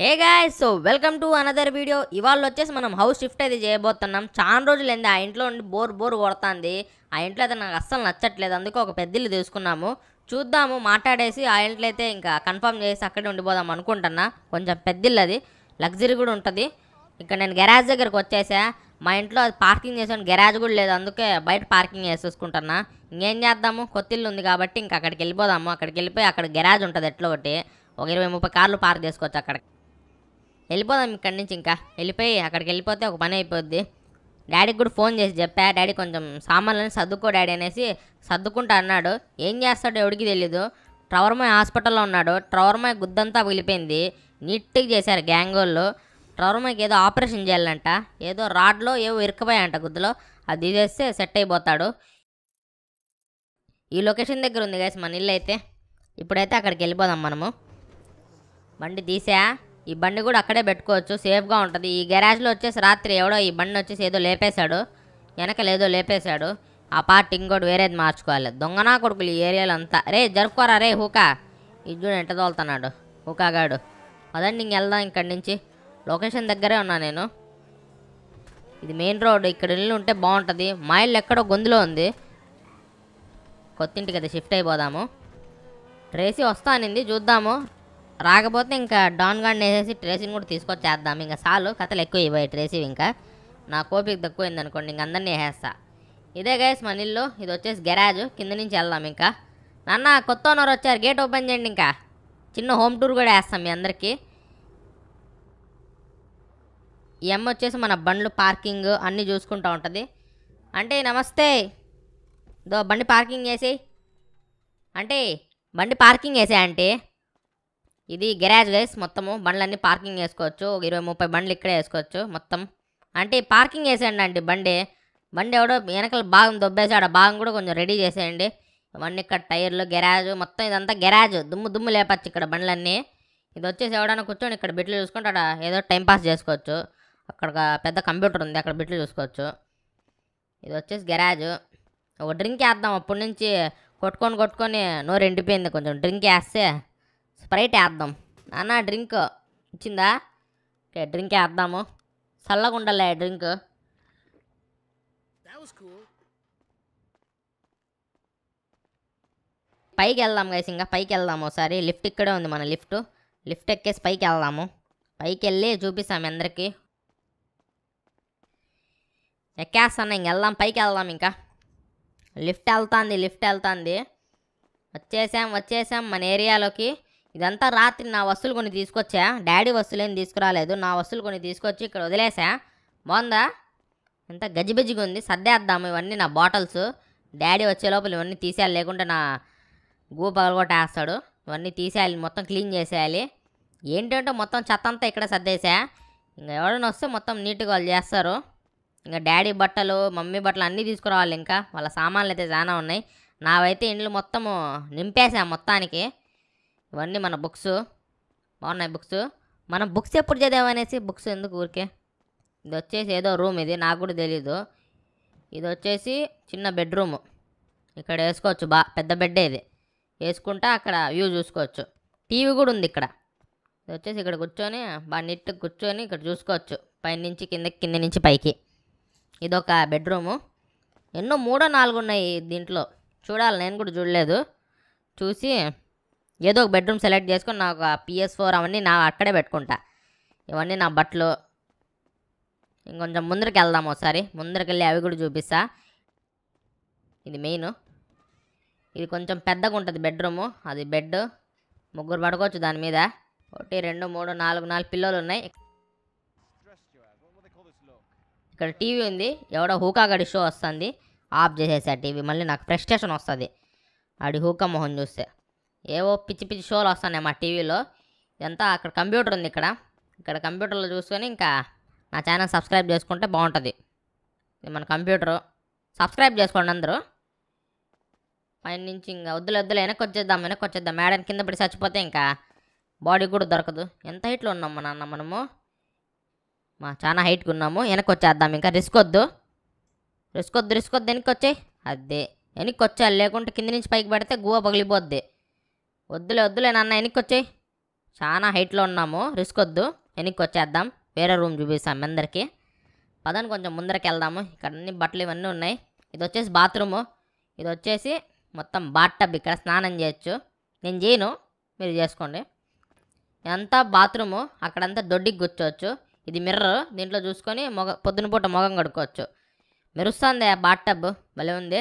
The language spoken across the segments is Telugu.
hey guy so welcome to another video ఇవాళ వచ్చేసి మనం హౌస్ షిఫ్ట్ అయితే చేయబోతున్నాం చాలా ఏంది ఆ ఇంట్లో ఉండి బోర్ బోర్ కొడుతుంది ఆ ఇంట్లో అయితే నాకు అస్సలు నచ్చట్లేదు అందుకే ఒక ఇల్లు తీసుకున్నాము చూద్దాము మాట్లాడేసి ఆ ఇంట్లో అయితే ఇంకా కన్ఫర్మ్ చేసి అక్కడే ఉండిపోదాం అనుకుంటున్నా కొంచెం ఇల్లు అది లగ్జరీ కూడా ఉంటుంది ఇంకా నేను గెరాజ్ దగ్గరకు వచ్చేసా మా ఇంట్లో పార్కింగ్ చేసాను గెరాజ్ కూడా లేదు అందుకే బయట పార్కింగ్ చేసేసుకుంటున్నా ఇంకేం చేద్దాము కొత్తిల్లు ఉంది కాబట్టి ఇంకా అక్కడికి వెళ్ళిపోదాము అక్కడికి వెళ్ళిపోయి అక్కడ గెరాజ్ ఉంటుంది ఎట్లా ఒకటి ఒక ఇరవై ముప్పై కార్లు పార్క్ చేసుకోవచ్చు అక్కడికి వెళ్ళిపోదాం ఇక్కడి నుంచి ఇంకా వెళ్ళిపోయి అక్కడికి వెళ్ళిపోతే ఒక పని అయిపోద్ది డాడీకి కూడా ఫోన్ చేసి చెప్పా డాడీ కొంచెం సామాన్లని సర్దుకో డాడీ అనేసి సర్దుకుంటా అన్నాడు ఏం చేస్తాడో ఎవడికి తెలీదు ట్రవర్మాయ్ హాస్పిటల్లో ఉన్నాడు ట్రవర్మాయ్ గుద్దంతా వెళ్ళిపోయింది నీట్గా చేశారు గ్యాంగ్ వాళ్ళు ట్రవర్మాయ్కి ఏదో ఆపరేషన్ చేయాలంట ఏదో రాడ్లో ఏవో ఇరుక్కుపోయాయంట గుద్దులో అది చేస్తే సెట్ అయిపోతాడు ఈ లొకేషన్ దగ్గర ఉంది కదా మన ఇల్లు అయితే ఇప్పుడైతే అక్కడికి వెళ్ళిపోదాం మనము బండి తీసా ఈ బండి కూడా అక్కడే పెట్టుకోవచ్చు సేఫ్గా ఉంటుంది ఈ గ్యారాజ్లో వచ్చేసి రాత్రి ఎవడో ఈ బండి వచ్చేసి ఏదో లేపేశాడు వెనక లేదో లేపేశాడు ఆ పార్ట్ ఇంకోటి వేరేది మార్చుకోవాలి దొంగనా కొడుకులు ఈ ఏరియాలో అంతా రే జరుపుకోరా రే హూకా ఇజ్జుడు ఎంట తోలుతున్నాడు హూకాగాడు అదండి ఇంక వెళ్దాం ఇక్కడి నుంచి లొకేషన్ దగ్గరే ఉన్నా నేను ఇది మెయిన్ రోడ్ ఇక్కడ ఇల్లు ఉంటే బాగుంటుంది మా ఇల్లు ఎక్కడో గొంతులో ఉంది కొత్తింటికి కదా షిఫ్ట్ అయిపోదాము ట్రేసీ వస్తానింది చూద్దాము రాకపోతే ఇంకా డాన్ గార్డ్ వేసేసి ట్రేసింగ్ కూడా తీసుకొచ్చేద్దాం ఇంకా చాలు కథలు ఎక్కువ ఇవ్వాలి ట్రేసింగ్ ఇంకా నా కోపిక తక్కువైంది అనుకోండి ఇంక అందరినీ వేసేస్తా ఇదే గైస్ మన ఇల్లు ఇది వచ్చేసి గెరాజ్ కింద నుంచి వెళ్దాం ఇంకా నాన్న కొత్త ఓనర్ వచ్చారు గేట్ ఓపెన్ చేయండి ఇంకా చిన్న హోమ్ టూర్ కూడా వేస్తాం మీ అందరికీ ఈ అమ్మ వచ్చేసి మన బండ్లు పార్కింగ్ అన్నీ చూసుకుంటూ ఉంటుంది అంటే నమస్తే దో బండి పార్కింగ్ చేసి అంటే బండి పార్కింగ్ వేసే అంటే ఇది గ్యారేజ్ గైస్ మొత్తము బండ్లన్నీ పార్కింగ్ వేసుకోవచ్చు ఒక ఇరవై ముప్పై బండ్లు ఇక్కడే వేసుకోవచ్చు మొత్తం అంటే పార్కింగ్ వేసేయండి అండి బండి బండి ఎవడో వెనకాల భాగం దొబ్బేసి ఆడ భాగం కూడా కొంచెం రెడీ చేసేయండి ఇవన్నీ ఇక్కడ టైర్లు గెరాజ్ మొత్తం ఇదంతా గెరాజ్ దుమ్ము దుమ్ము లేపచ్చు ఇక్కడ బండ్లన్నీ ఇది వచ్చేసి ఎవడైనా కూర్చొని ఇక్కడ బిట్లు చూసుకుంటాడా ఏదో టైం పాస్ చేసుకోవచ్చు అక్కడ పెద్ద కంప్యూటర్ ఉంది అక్కడ బిట్లు చూసుకోవచ్చు ఇది వచ్చేసి గెరాజ్ ఒక డ్రింక్ వేద్దాం అప్పటి నుంచి కొట్టుకొని కొట్టుకొని నోరు ఎండిపోయింది కొంచెం డ్రింక్ వేస్తే స్ప్రైట్ వేద్దాం నాన్న డ్రింక్ ఇచ్చిందా ఓకే డ్రింక్ వేద్దాము చల్లగా ఉండాలి డ్రింక్ పైకి వెళ్దాం గైస్ ఇంకా పైకి వెళ్దాము ఒకసారి లిఫ్ట్ ఇక్కడే ఉంది మన లిఫ్ట్ లిఫ్ట్ ఎక్కేసి పైకి వెళ్దాము పైకి వెళ్ళి చూపిస్తాము అందరికి ఎక్కేస్తాను ఇంక వెళ్దాం పైకి వెళ్దాం ఇంకా లిఫ్ట్ వెళ్తుంది లిఫ్ట్ వెళ్తుంది వచ్చేసాం వచ్చేసాం మన ఏరియాలోకి ఇదంతా రాత్రి నా వస్తువులు కొన్ని తీసుకొచ్చా డాడీ వస్తువులు ఏం తీసుకురాలేదు నా వస్తువులు కొన్ని తీసుకొచ్చి ఇక్కడ వదిలేసా బాగుందా ఎంత గజిబజిగా ఉంది సర్దేద్దాము ఇవన్నీ నా బాటిల్స్ డాడీ వచ్చే లోపల ఇవన్నీ తీసేయాలి లేకుంటే నా గూ పగలగొట్టేస్తాడు ఇవన్నీ తీసేయాలి మొత్తం క్లీన్ చేసేయాలి ఏంటంటే మొత్తం చెత్త అంతా ఇక్కడ సర్దేసా ఇంకా ఎవరైనా వస్తే మొత్తం నీట్గా వాళ్ళు చేస్తారు ఇంకా డాడీ బట్టలు మమ్మీ బట్టలు అన్నీ తీసుకురావాలి ఇంకా వాళ్ళ సామాన్లు అయితే చాలా ఉన్నాయి నావైతే ఇండ్లు మొత్తము నింపేసా మొత్తానికి ఇవన్నీ మన బుక్స్ బాగున్నాయి బుక్స్ మనం బుక్స్ ఎప్పుడు చదివామనేసి బుక్స్ ఎందుకు ఊరికే ఇది వచ్చేసి ఏదో రూమ్ ఇది నాకు కూడా తెలీదు ఇది వచ్చేసి చిన్న బెడ్రూమ్ ఇక్కడ వేసుకోవచ్చు బా పెద్ద బెడ్డే ఇది వేసుకుంటా అక్కడ వ్యూ చూసుకోవచ్చు టీవీ కూడా ఉంది ఇక్కడ ఇది వచ్చేసి ఇక్కడ కూర్చొని బాగా నిట్ కూర్చొని ఇక్కడ చూసుకోవచ్చు పైనుంచి కింద కింద నుంచి పైకి ఇది ఒక బెడ్రూము ఎన్నో మూడో నాలుగు ఉన్నాయి దీంట్లో చూడాలి నేను కూడా చూడలేదు చూసి ఏదో ఒక బెడ్రూమ్ సెలెక్ట్ చేసుకొని నాకు ఆ పిఎస్ ఫోర్ అవన్నీ నా అక్కడే పెట్టుకుంటా ఇవన్నీ నా బట్టలు ఇంకొంచెం ముందరికి వెళ్దాం ఒకసారి ముందరికి వెళ్ళి అవి కూడా చూపిస్తా ఇది మెయిన్ ఇది కొంచెం పెద్దగా ఉంటుంది బెడ్రూము అది బెడ్ ముగ్గురు పడుకోవచ్చు దాని మీద ఒకటి రెండు మూడు నాలుగు నాలుగు పిల్లలు ఉన్నాయి ఇక్కడ టీవీ ఉంది ఎవడో హూకా గడి షో వస్తుంది ఆఫ్ చేసేసా టీవీ మళ్ళీ నాకు ఫ్రస్ట్రేషన్ వస్తుంది ఆడి హూకా మొహం చూస్తే ఏవో పిచ్చి పిచ్చి షోలు వస్తున్నాయి మా టీవీలో ఎంత అక్కడ కంప్యూటర్ ఉంది ఇక్కడ ఇక్కడ కంప్యూటర్లో చూసుకొని ఇంకా నా ఛానల్ సబ్స్క్రైబ్ చేసుకుంటే బాగుంటుంది ఇది మన కంప్యూటరు సబ్స్క్రైబ్ చేసుకోండి అందరూ పైన నుంచి ఇంకా వద్దులు వద్దులు వెనక్కి వచ్చేద్దాం వెనక్కి వచ్చేద్దాం మేడం కింద పడి చచ్చిపోతే ఇంకా బాడీ కూడా దొరకదు ఎంత హైట్లో ఉన్నాం మన అన్న మనము మా చాలా హైట్కి ఉన్నాము వెనక్కి వచ్చేద్దాం ఇంకా రిస్క్ వద్దు రిస్క్ వద్దు రిస్క్ వద్దు వెనక్కి వచ్చాయి అదే వెనక్కి వచ్చా లేకుంటే కింద నుంచి పైకి పడితే గువ పగిలిపోద్ది వద్దులే వద్దులే నాన్న వెనక్కి చాలా హైట్లో ఉన్నాము రిస్క్ వద్దు వెనక్కి వచ్చేద్దాం వేరే రూమ్ చూపిస్తాం మీ అందరికీ పదని కొంచెం ముందరికి వెళ్దాము ఇక్కడ అన్ని బట్టలు ఇవన్నీ ఉన్నాయి ఇది వచ్చేసి బాత్రూము ఇది వచ్చేసి మొత్తం బాట్ టబ్ ఇక్కడ స్నానం చేయొచ్చు నేను చేయను మీరు చేసుకోండి ఇదంతా బాత్రూము అక్కడంతా దొడ్డికి కూర్చోవచ్చు ఇది మిర్రర్ దీంట్లో చూసుకొని మొగ పొద్దున పూట మొగం కడుక్కోవచ్చు మెరుస్తుంది ఆ టబ్ భలే ఉంది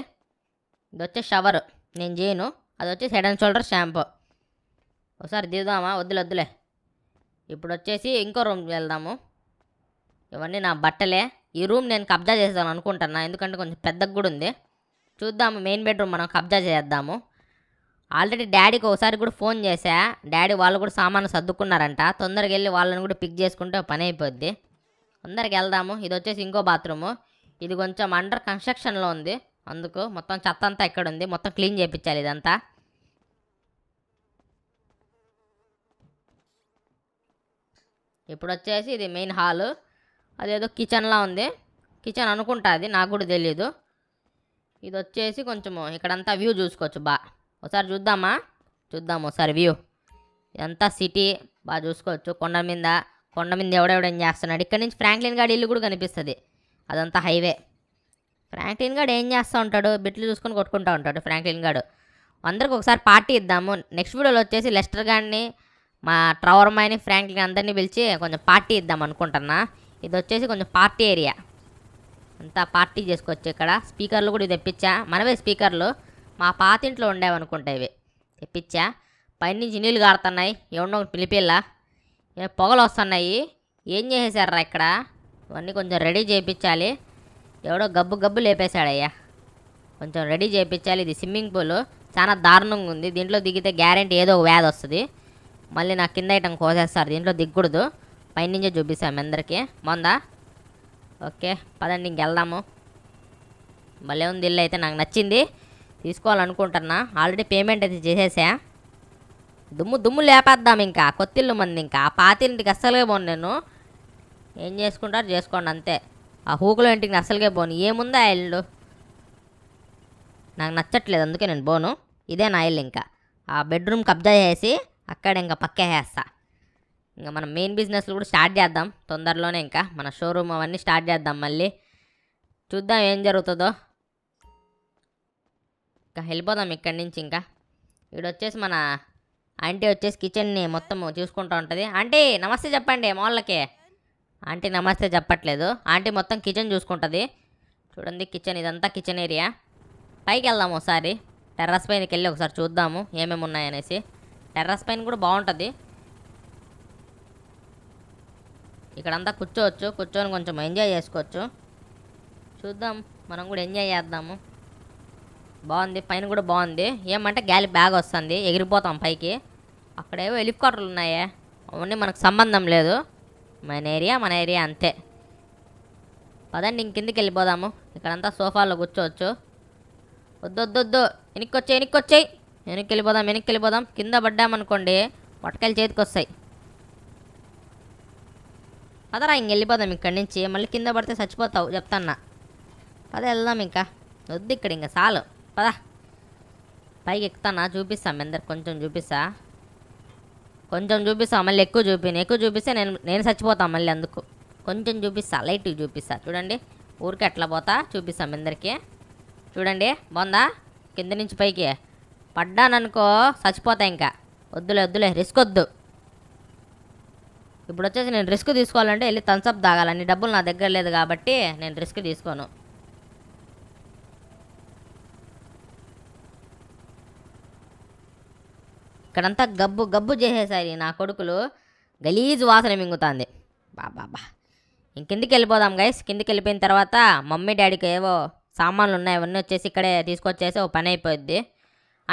ఇది వచ్చే షవర్ నేను చేయను అది వచ్చేసి హెడ్ అండ్ షోల్డర్ షాంపూ ఒకసారి దిగుదామా వద్దులే వద్దులే ఇప్పుడు వచ్చేసి ఇంకో రూమ్కి వెళ్దాము ఇవన్నీ నా బట్టలే ఈ రూమ్ నేను కబ్జా చేస్తాను అనుకుంటున్నా ఎందుకంటే కొంచెం పెద్దగా కూడా ఉంది చూద్దాము మెయిన్ బెడ్రూమ్ మనం కబ్జా చేద్దాము ఆల్రెడీ డాడీకి ఒకసారి కూడా ఫోన్ చేశా డాడీ వాళ్ళు కూడా సామాను సర్దుకున్నారంట తొందరగా వెళ్ళి వాళ్ళని కూడా పిక్ చేసుకుంటే పని అయిపోద్ది తొందరగా వెళ్దాము ఇది వచ్చేసి ఇంకో బాత్రూము ఇది కొంచెం అండర్ కన్స్ట్రక్షన్లో ఉంది అందుకు మొత్తం చెత్త అంతా ఇక్కడ ఉంది మొత్తం క్లీన్ చేయించాలి ఇదంతా ఇప్పుడు వచ్చేసి ఇది మెయిన్ హాల్ అదేదో కిచెన్లా ఉంది కిచెన్ అనుకుంటా అది నాకు కూడా తెలియదు ఇది వచ్చేసి కొంచెము ఇక్కడంతా వ్యూ చూసుకోవచ్చు బా ఒకసారి చూద్దామా చూద్దాము ఒకసారి వ్యూ ఎంత సిటీ బాగా చూసుకోవచ్చు కొండ మీద కొండ మీద ఎవడెవడేం చేస్తున్నాడు ఇక్కడ నుంచి ఫ్రాంక్లిన్ గాడి ఇల్లు కూడా కనిపిస్తుంది అదంతా హైవే ఫ్రాంక్లిన్ గాడు ఏం చేస్తూ ఉంటాడు బిట్లు చూసుకొని కొట్టుకుంటూ ఉంటాడు ఫ్రాంక్లిన్ గాడు అందరికి ఒకసారి పార్టీ ఇద్దాము నెక్స్ట్ వీడియోలో వచ్చేసి లెస్టర్ గాడిని మా ట్రవర్ మైని ఫ్రాంక్లీ అందరినీ పిలిచి కొంచెం పార్టీ ఇద్దాం అనుకుంటున్నా ఇది వచ్చేసి కొంచెం పార్టీ ఏరియా అంతా పార్టీ చేసుకోవచ్చు ఇక్కడ స్పీకర్లు కూడా తెప్పించా మనవే స్పీకర్లు మా పాతింట్లో అనుకుంటా ఇవి తెప్పించా పైనుంచి నీళ్ళు కారుతున్నాయి ఎవడో పిలిపిల్ల పొగలు వస్తున్నాయి ఏం చేసేసారా ఇక్కడ ఇవన్నీ కొంచెం రెడీ చేయించాలి ఎవడో గబ్బు గబ్బు లేపేశాడయ్యా కొంచెం రెడీ చేయించాలి ఇది స్విమ్మింగ్ పూల్ చాలా దారుణంగా ఉంది దీంట్లో దిగితే గ్యారెంటీ ఏదో ఒక వ్యాధి వస్తుంది మళ్ళీ నా కింద ఐటమ్ కోసేస్తారు దీంట్లో దిగ్గూడదు పైనుంచే చూపిస్తాము అందరికీ బాగుందా ఓకే పదండి ఇంకెళ్దాము భలే ఉంది ఇల్లు అయితే నాకు నచ్చింది తీసుకోవాలనుకుంటున్నా ఆల్రెడీ పేమెంట్ అయితే చేసేసా దుమ్ము దుమ్ము లేపేద్దాం ఇంకా కొత్తిల్లు మంది ఇంకా పాతింటికి అస్సలుగా పోను నేను ఏం చేసుకుంటారు చేసుకోండి అంతే ఆ హూకులో ఇంటికి అస్సలుగా పోను ఏముందా ఆ ఇల్లు నాకు నచ్చట్లేదు అందుకే నేను పోను ఇదే నా ఇల్లు ఇంకా ఆ బెడ్రూమ్ కబ్జా చేసి అక్కడ ఇంకా పక్కేసేస్తా ఇంకా మనం మెయిన్ బిజినెస్లు కూడా స్టార్ట్ చేద్దాం తొందరలోనే ఇంకా మన షోరూమ్ అవన్నీ స్టార్ట్ చేద్దాం మళ్ళీ చూద్దాం ఏం జరుగుతుందో ఇంకా వెళ్ళిపోదాం ఇక్కడి నుంచి ఇంకా వచ్చేసి మన ఆంటీ వచ్చేసి కిచెన్ని మొత్తం చూసుకుంటూ ఉంటుంది ఆంటీ నమస్తే చెప్పండి మాళ్ళకి ఆంటీ నమస్తే చెప్పట్లేదు ఆంటీ మొత్తం కిచెన్ చూసుకుంటుంది చూడండి కిచెన్ ఇదంతా కిచెన్ ఏరియా పైకి వెళ్దాము ఒకసారి టెర్రస్ పైనకి వెళ్ళి ఒకసారి చూద్దాము ఏమేమి ఉన్నాయనేసి టెర్రస్ పైన కూడా బాగుంటుంది ఇక్కడంతా కూర్చోవచ్చు కూర్చొని కొంచెం ఎంజాయ్ చేసుకోవచ్చు చూద్దాం మనం కూడా ఎంజాయ్ చేద్దాము బాగుంది పైన కూడా బాగుంది ఏమంటే గాలి బ్యాగ్ వస్తుంది ఎగిరిపోతాం పైకి అక్కడేవో హెలికాప్టర్లు ఉన్నాయే అవన్నీ మనకు సంబంధం లేదు మన ఏరియా మన ఏరియా అంతే పదండి ఇంకిందికి వెళ్ళిపోదాము ఇక్కడంతా సోఫాలో కూర్చోవచ్చు వద్దొద్దొద్దు ఎనికొచ్చాయి ఎనికొచ్చాయి వెనక్కి వెళ్ళిపోదాం వెనక్కి వెళ్ళిపోదాం కింద పడ్డామనుకోండి పట్టకాయలు చేతికి వస్తాయి పదరా ఇంక వెళ్ళిపోదాం ఇక్కడి నుంచి మళ్ళీ కింద పడితే చచ్చిపోతావు చెప్తాన్నా పద వెళ్దాం ఇంకా వద్దు ఇక్కడ ఇంకా చాలు పదా పైకి ఎక్కుతానా చూపిస్తా మీ అందరు కొంచెం చూపిస్తా కొంచెం చూపిస్తా మళ్ళీ ఎక్కువ చూపి ఎక్కువ చూపిస్తే నేను నేను చచ్చిపోతాను మళ్ళీ అందుకు కొంచెం చూపిస్తా లైట్గా చూపిస్తా చూడండి ఊరికి ఎట్లా పోతా చూపిస్తాం మీ అందరికీ చూడండి బాగుందా కింద నుంచి పైకి పడ్డాననుకో చచ్చిపోతాయి ఇంకా వద్దులే వద్దులే రిస్క్ వద్దు ఇప్పుడు వచ్చేసి నేను రిస్క్ తీసుకోవాలంటే వెళ్ళి థమ్స్అప్ తాగాలి అన్ని డబ్బులు నా దగ్గర లేదు కాబట్టి నేను రిస్క్ తీసుకోను ఇక్కడంతా గబ్బు గబ్బు చేసేసారి నా కొడుకులు గలీజు వాసన మింగుతుంది బాబాబా ఇంకెందుకు వెళ్ళిపోదాం గైస్ కిందికి వెళ్ళిపోయిన తర్వాత మమ్మీ డాడీకి ఏవో సామాన్లు ఉన్నాయి అవన్నీ వచ్చేసి ఇక్కడే తీసుకొచ్చేసి ఓ పని అయిపోద్ది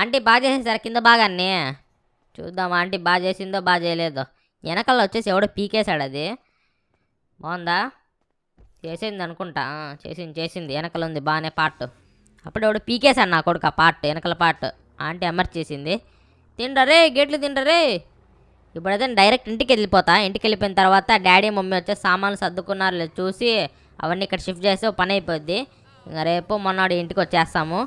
ఆంటీ బాగా చేసింది కింద బాగాన్ని చూద్దాం ఆంటీ బాగా చేసిందో బాగా చేయలేదో వెనకాల వచ్చేసి ఎవడో పీకేశాడు అది బాగుందా చేసింది అనుకుంటా చేసింది చేసింది వెనకల ఉంది బాగానే పార్ట్ అప్పుడు ఎవడు పీకేశాడు నా కొడుకు ఆ పార్ట్ వెనకల పార్ట్ ఆంటీ అమర్చి చేసింది తిండరే గేట్లు తిండరే ఇప్పుడైతే డైరెక్ట్ ఇంటికి వెళ్ళిపోతా ఇంటికి వెళ్ళిపోయిన తర్వాత డాడీ మమ్మీ వచ్చే సామాన్లు సర్దుకున్నారు చూసి అవన్నీ ఇక్కడ షిఫ్ట్ చేస్తే పని అయిపోద్ది ఇంకా రేపు మొన్నడు ఇంటికి వచ్చేస్తాము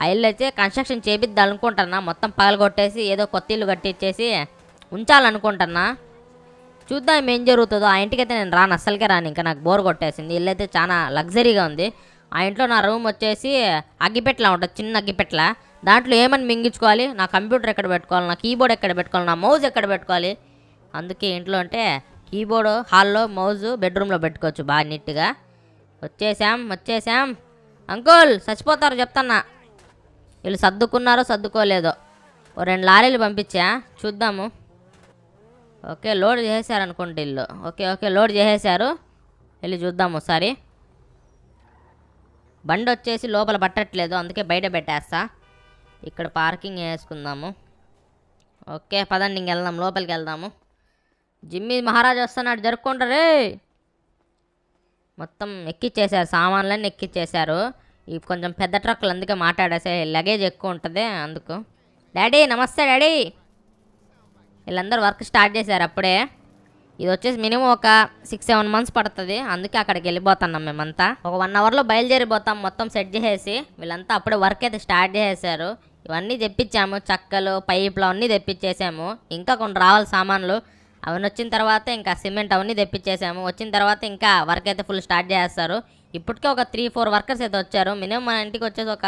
ఆ ఇల్లు అయితే కన్స్ట్రక్షన్ అనుకుంటున్నా మొత్తం పగలగొట్టేసి ఏదో కొత్త ఇల్లు కట్టించేసి ఉంచాలనుకుంటున్నా చూద్దాం ఏం జరుగుతుందో ఆ ఇంటికైతే నేను రాను అస్సలకే రాను ఇంకా నాకు బోర్ కొట్టేసింది ఇల్లు అయితే చాలా లగ్జరీగా ఉంది ఆ ఇంట్లో నా రూమ్ వచ్చేసి అగ్గిపెట్ల ఉంటుంది చిన్న అగ్గిపెట్ల దాంట్లో ఏమని మింగించుకోవాలి నా కంప్యూటర్ ఎక్కడ పెట్టుకోవాలి నా కీబోర్డ్ ఎక్కడ పెట్టుకోవాలి నా మౌజ్ ఎక్కడ పెట్టుకోవాలి అందుకే ఇంట్లో అంటే కీబోర్డు హాల్లో మౌజ్ బెడ్రూమ్లో పెట్టుకోవచ్చు బాగా నీట్గా వచ్చేసాం వచ్చేసాం అంకుల్ చచ్చిపోతారు చెప్తాన్నా వీళ్ళు సర్దుకున్నారో సర్దుకోలేదో ఓ రెండు లారీలు పంపించా చూద్దాము ఓకే లోడ్ అనుకోండి ఇల్లు ఓకే ఓకే లోడ్ చేసేసారు వెళ్ళి చూద్దాము ఒకసారి బండి వచ్చేసి లోపల పట్టట్లేదు అందుకే బయట పెట్టేస్తా ఇక్కడ పార్కింగ్ వేసుకుందాము ఓకే పదండి ఇంక వెళ్దాం లోపలికి వెళ్దాము జిమ్మి మహారాజు వస్తున్నాడు జరుపుకుంటారే మొత్తం ఎక్కిచ్చేసారు సామాన్లన్నీ ఎక్కిచ్చేసారు ఈ కొంచెం పెద్ద ట్రక్లు అందుకే మాట్లాడేసే లగేజ్ ఎక్కువ ఉంటుంది అందుకు డాడీ నమస్తే డాడీ వీళ్ళందరూ వర్క్ స్టార్ట్ చేశారు అప్పుడే ఇది వచ్చేసి మినిమం ఒక సిక్స్ సెవెన్ మంత్స్ పడుతుంది అందుకే అక్కడికి వెళ్ళిపోతున్నాం మేమంతా ఒక వన్ అవర్లో బయలుదేరిపోతాం మొత్తం సెట్ చేసేసి వీళ్ళంతా అప్పుడే వర్క్ అయితే స్టార్ట్ చేసేసారు ఇవన్నీ తెప్పించాము చక్కలు పైపులు అవన్నీ తెప్పించేసాము ఇంకా కొన్ని రావాలి సామాన్లు అవన్నీ వచ్చిన తర్వాత ఇంకా సిమెంట్ అవన్నీ తెప్పించేసాము వచ్చిన తర్వాత ఇంకా వర్క్ అయితే ఫుల్ స్టార్ట్ చేస్తారు ఇప్పటికే ఒక త్రీ ఫోర్ వర్కర్స్ అయితే వచ్చారు మినిమం మన ఇంటికి వచ్చేసి ఒక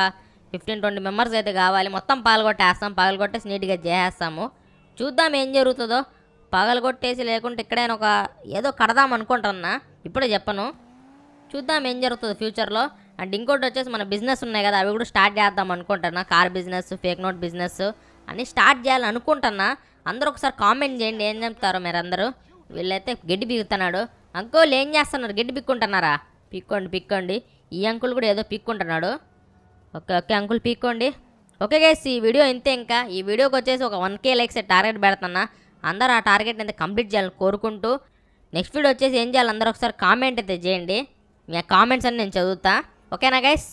ఫిఫ్టీన్ ట్వంటీ మెంబర్స్ అయితే కావాలి మొత్తం పాల్గొట్టేస్తాం పగలగొట్టేసి నీట్గా చేసేస్తాము చూద్దాం ఏం జరుగుతుందో పగలగొట్టేసి లేకుంటే ఇక్కడైనా ఒక ఏదో కడదాం అనుకుంటున్నా ఇప్పుడే చెప్పను చూద్దాం ఏం జరుగుతుంది ఫ్యూచర్లో అండ్ ఇంకోటి వచ్చేసి మన బిజినెస్ ఉన్నాయి కదా అవి కూడా స్టార్ట్ చేద్దాం అనుకుంటున్నా car business fake note business అని స్టార్ట్ చేయాలని అనుకుంటున్నా అందరూ ఒకసారి కామెంట్ చేయండి ఏం చెప్తారో మీరందరూ వీళ్ళైతే గడ్డి బిగుతున్నాడు అంకోలు ఏం చేస్తున్నారు గడ్డి బిక్కుంటున్నారా పిక్కోండి పిక్కోండి ఈ అంకుల్ కూడా ఏదో పిక్కుంటున్నాడు ఓకే ఓకే అంకుల్ పీక్కోండి ఓకే గైస్ ఈ వీడియో ఇంతే ఇంకా ఈ వీడియోకి వచ్చేసి ఒక వన్ కే లైక్స్ టార్గెట్ పెడతాను అందరూ ఆ టార్గెట్ అయితే కంప్లీట్ చేయాలని కోరుకుంటూ నెక్స్ట్ వీడియో వచ్చేసి ఏం చేయాలి అందరూ ఒకసారి కామెంట్ అయితే చేయండి మీ కామెంట్స్ అన్ని నేను చదువుతా ఓకేనా గైస్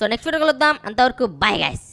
సో నెక్స్ట్ వీడియో కలుద్దాం అంతవరకు బాయ్ గైస్